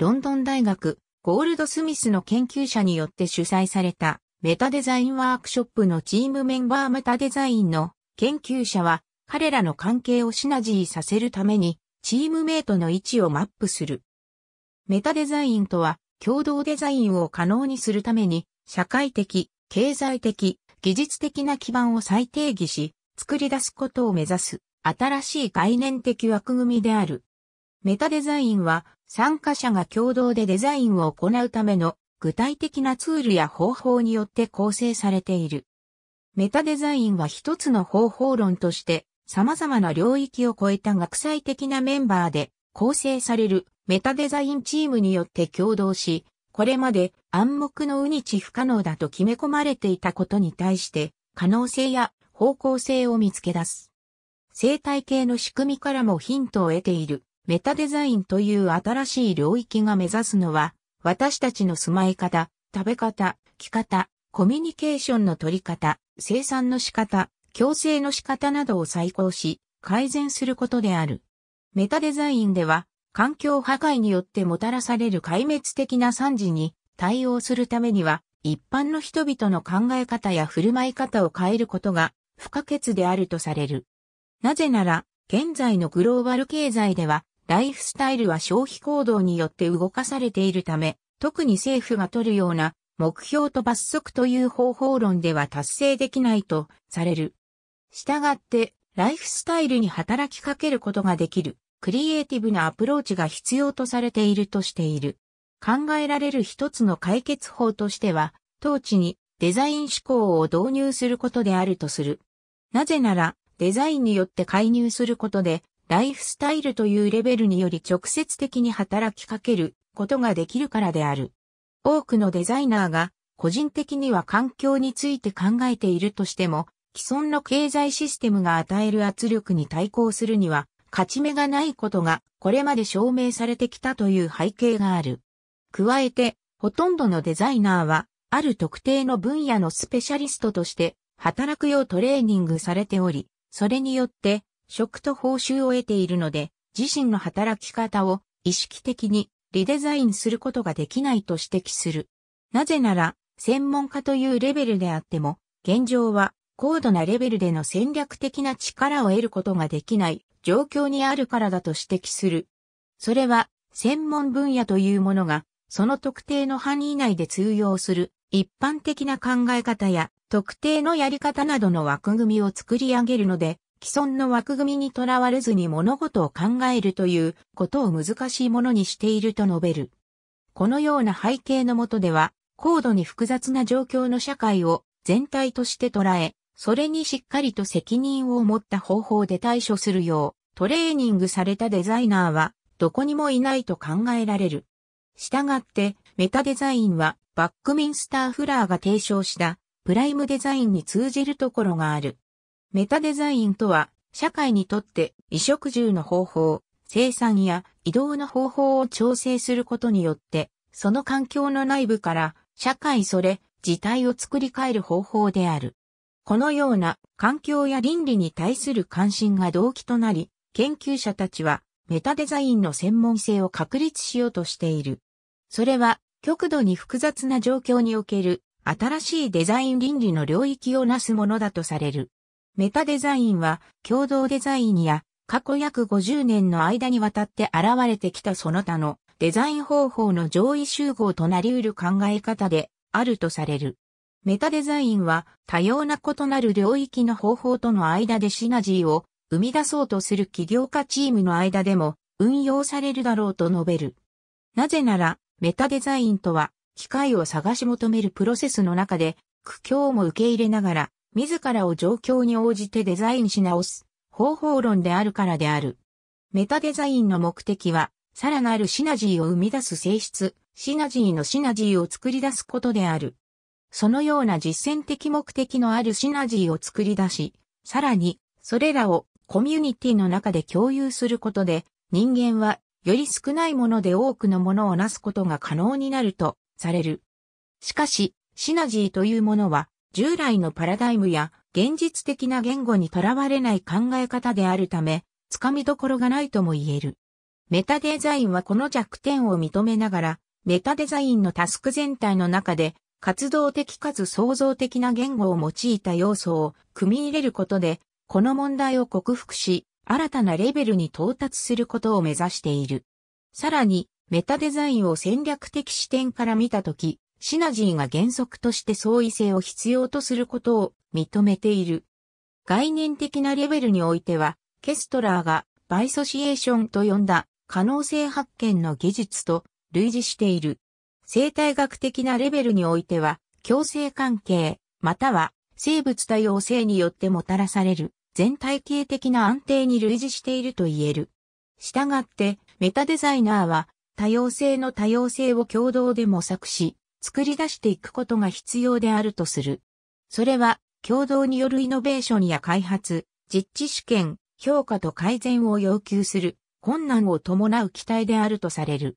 ロンドン大学、ゴールドスミスの研究者によって主催されたメタデザインワークショップのチームメンバーメタデザインの研究者は彼らの関係をシナジーさせるためにチームメイトの位置をマップする。メタデザインとは共同デザインを可能にするために社会的、経済的、技術的な基盤を再定義し作り出すことを目指す新しい概念的枠組みである。メタデザインは参加者が共同でデザインを行うための具体的なツールや方法によって構成されている。メタデザインは一つの方法論として様々な領域を超えた学際的なメンバーで構成されるメタデザインチームによって共同し、これまで暗黙のうにち不可能だと決め込まれていたことに対して可能性や方向性を見つけ出す。生態系の仕組みからもヒントを得ている。メタデザインという新しい領域が目指すのは、私たちの住まい方、食べ方、着方、コミュニケーションの取り方、生産の仕方、強制の仕方などを再考し、改善することである。メタデザインでは、環境破壊によってもたらされる壊滅的な惨事に対応するためには、一般の人々の考え方や振る舞い方を変えることが不可欠であるとされる。なぜなら、現在のグローバル経済では、ライフスタイルは消費行動によって動かされているため、特に政府が取るような目標と罰則という方法論では達成できないとされる。したがって、ライフスタイルに働きかけることができる、クリエイティブなアプローチが必要とされているとしている。考えられる一つの解決法としては、当地にデザイン思考を導入することであるとする。なぜなら、デザインによって介入することで、ライフスタイルというレベルにより直接的に働きかけることができるからである。多くのデザイナーが個人的には環境について考えているとしても、既存の経済システムが与える圧力に対抗するには、勝ち目がないことがこれまで証明されてきたという背景がある。加えて、ほとんどのデザイナーは、ある特定の分野のスペシャリストとして、働くようトレーニングされており、それによって職と報酬を得ているので、自身の働き方を意識的にリデザインすることができないと指摘する。なぜなら、専門家というレベルであっても、現状は高度なレベルでの戦略的な力を得ることができない状況にあるからだと指摘する。それは、専門分野というものが、その特定の範囲内で通用する一般的な考え方や特定のやり方などの枠組みを作り上げるので、既存の枠組みにとらわれずに物事を考えるということを難しいものにしていると述べる。このような背景のもとでは、高度に複雑な状況の社会を全体として捉え、それにしっかりと責任を持った方法で対処するよう、トレーニングされたデザイナーは、どこにもいないと考えられる。したがって、メタデザインは、バックミンスター・フラーが提唱した、プライムデザインに通じるところがある。メタデザインとは、社会にとって衣食住の方法、生産や移動の方法を調整することによって、その環境の内部から社会それ自体を作り変える方法である。このような環境や倫理に対する関心が動機となり、研究者たちはメタデザインの専門性を確立しようとしている。それは極度に複雑な状況における新しいデザイン倫理の領域をなすものだとされる。メタデザインは共同デザインや過去約50年の間にわたって現れてきたその他のデザイン方法の上位集合となり得る考え方であるとされる。メタデザインは多様な異なる領域の方法との間でシナジーを生み出そうとする起業家チームの間でも運用されるだろうと述べる。なぜならメタデザインとは機械を探し求めるプロセスの中で苦境も受け入れながら自らを状況に応じてデザインし直す方法論であるからである。メタデザインの目的は、さらなるシナジーを生み出す性質、シナジーのシナジーを作り出すことである。そのような実践的目的のあるシナジーを作り出し、さらに、それらをコミュニティの中で共有することで、人間はより少ないもので多くのものをなすことが可能になるとされる。しかし、シナジーというものは従来のパラダイムや現実的な言語にとらわれない考え方であるため、つかみどころがないとも言える。メタデザインはこの弱点を認めながら、メタデザインのタスク全体の中で、活動的かつ創造的な言語を用いた要素を組み入れることで、この問題を克服し、新たなレベルに到達することを目指している。さらに、メタデザインを戦略的視点から見たとき、シナジーが原則として相違性を必要とすることを認めている。概念的なレベルにおいては、ケストラーがバイソシエーションと呼んだ可能性発見の技術と類似している。生態学的なレベルにおいては、共生関係、または生物多様性によってもたらされる全体系的な安定に類似していると言える。したがって、メタデザイナーは多様性の多様性を共同で模索し、作り出していくことが必要であるとする。それは、共同によるイノベーションや開発、実地試験、評価と改善を要求する困難を伴う期待であるとされる。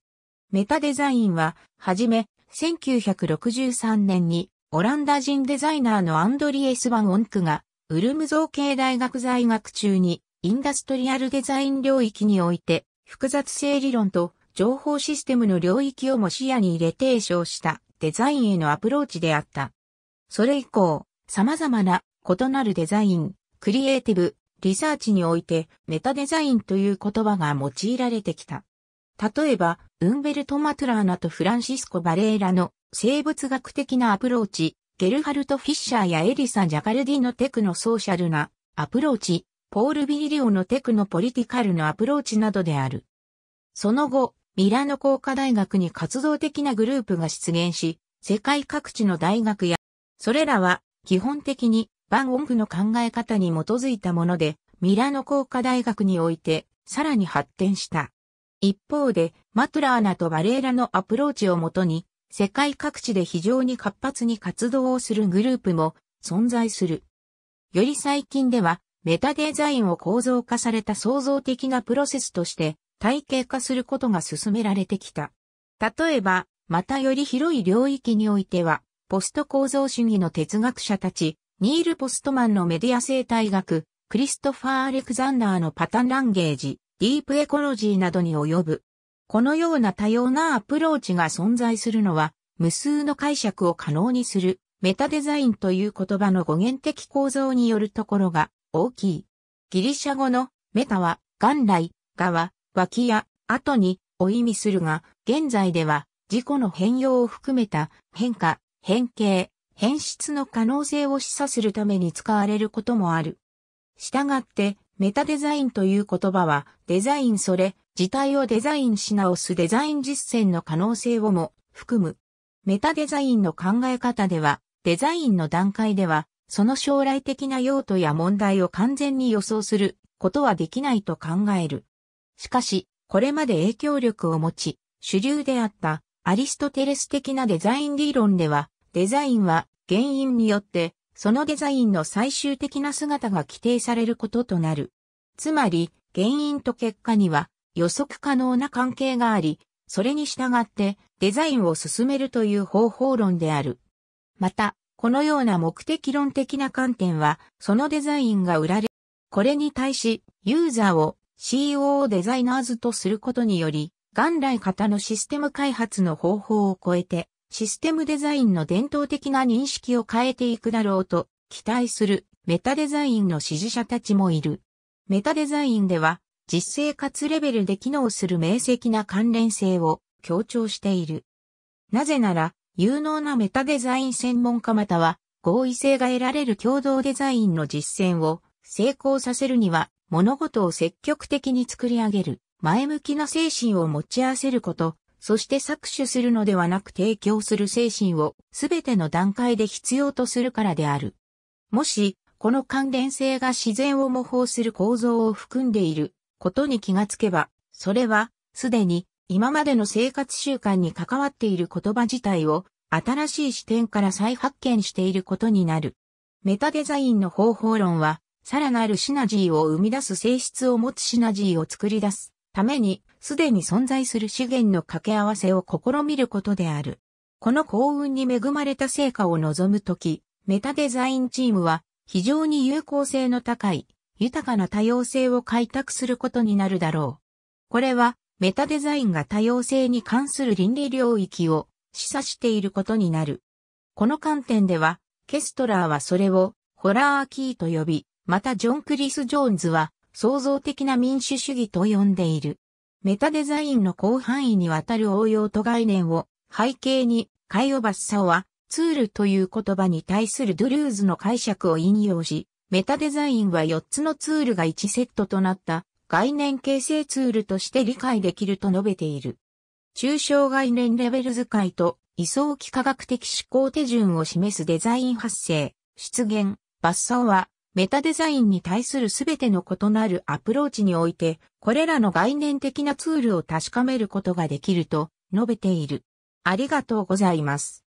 メタデザインは、はじめ、1963年にオランダ人デザイナーのアンドリエス・ワン・オンクが、ウルム造形大学在学中に、インダストリアルデザイン領域において、複雑性理論と情報システムの領域をも視野に入れ提唱したデザインへのアプローチであった。それ以降、様々な異なるデザイン、クリエイティブ、リサーチにおいてメタデザインという言葉が用いられてきた。例えば、ウンベルト・マトラーナとフランシスコ・バレーラの生物学的なアプローチ、ゲルハルト・フィッシャーやエリサ・ジャカルディのテクノソーシャルなアプローチ、ポール・ビリリオのテクノポリティカルのアプローチなどである。その後、ミラノ工科大学に活動的なグループが出現し、世界各地の大学や、それらは基本的にバンオンフの考え方に基づいたもので、ミラノ工科大学においてさらに発展した。一方で、マトラーナとバレーラのアプローチをもとに、世界各地で非常に活発に活動をするグループも存在する。より最近では、メタデザインを構造化された創造的なプロセスとして、体系化することが進められてきた。例えば、またより広い領域においては、ポスト構造主義の哲学者たち、ニール・ポストマンのメディア生態学、クリストファー・アレクザンダーのパターンランゲージ、ディープエコロジーなどに及ぶ。このような多様なアプローチが存在するのは、無数の解釈を可能にする、メタデザインという言葉の語源的構造によるところが大きい。ギリシャ語のメタは元来、側、脇や後にを意味するが、現在では事故の変容を含めた変化、変形、変質の可能性を示唆するために使われることもある。したがって、メタデザインという言葉は、デザインそれ、自体をデザインし直すデザイン実践の可能性をも含む。メタデザインの考え方では、デザインの段階では、その将来的な用途や問題を完全に予想することはできないと考える。しかし、これまで影響力を持ち、主流であったアリストテレス的なデザイン理論では、デザインは原因によって、そのデザインの最終的な姿が規定されることとなる。つまり、原因と結果には予測可能な関係があり、それに従ってデザインを進めるという方法論である。また、このような目的論的な観点は、そのデザインが売られ、これに対し、ユーザーを CO デザイナーズとすることにより、元来型のシステム開発の方法を超えて、システムデザインの伝統的な認識を変えていくだろうと期待するメタデザインの支持者たちもいる。メタデザインでは実生活レベルで機能する明晰な関連性を強調している。なぜなら有能なメタデザイン専門家または合意性が得られる共同デザインの実践を成功させるには物事を積極的に作り上げる、前向きな精神を持ち合わせること、そして搾取するのではなく提供する精神をすべての段階で必要とするからである。もし、この関連性が自然を模倣する構造を含んでいることに気がつけば、それは、すでに今までの生活習慣に関わっている言葉自体を新しい視点から再発見していることになる。メタデザインの方法論は、さらなるシナジーを生み出す性質を持つシナジーを作り出すために、すでに存在する資源の掛け合わせを試みることである。この幸運に恵まれた成果を望むとき、メタデザインチームは非常に有効性の高い、豊かな多様性を開拓することになるだろう。これは、メタデザインが多様性に関する倫理領域を示唆していることになる。この観点では、ケストラーはそれをホラーキーと呼び、またジョン・クリス・ジョーンズは創造的な民主主義と呼んでいる。メタデザインの広範囲にわたる応用と概念を背景に、カイオバッサはツールという言葉に対するドゥルーズの解釈を引用し、メタデザインは4つのツールが1セットとなった概念形成ツールとして理解できると述べている。抽象概念レベル使いと位相機科学的思考手順を示すデザイン発生、出現、バッサオはメタデザインに対するすべての異なるアプローチにおいて、これらの概念的なツールを確かめることができると述べている。ありがとうございます。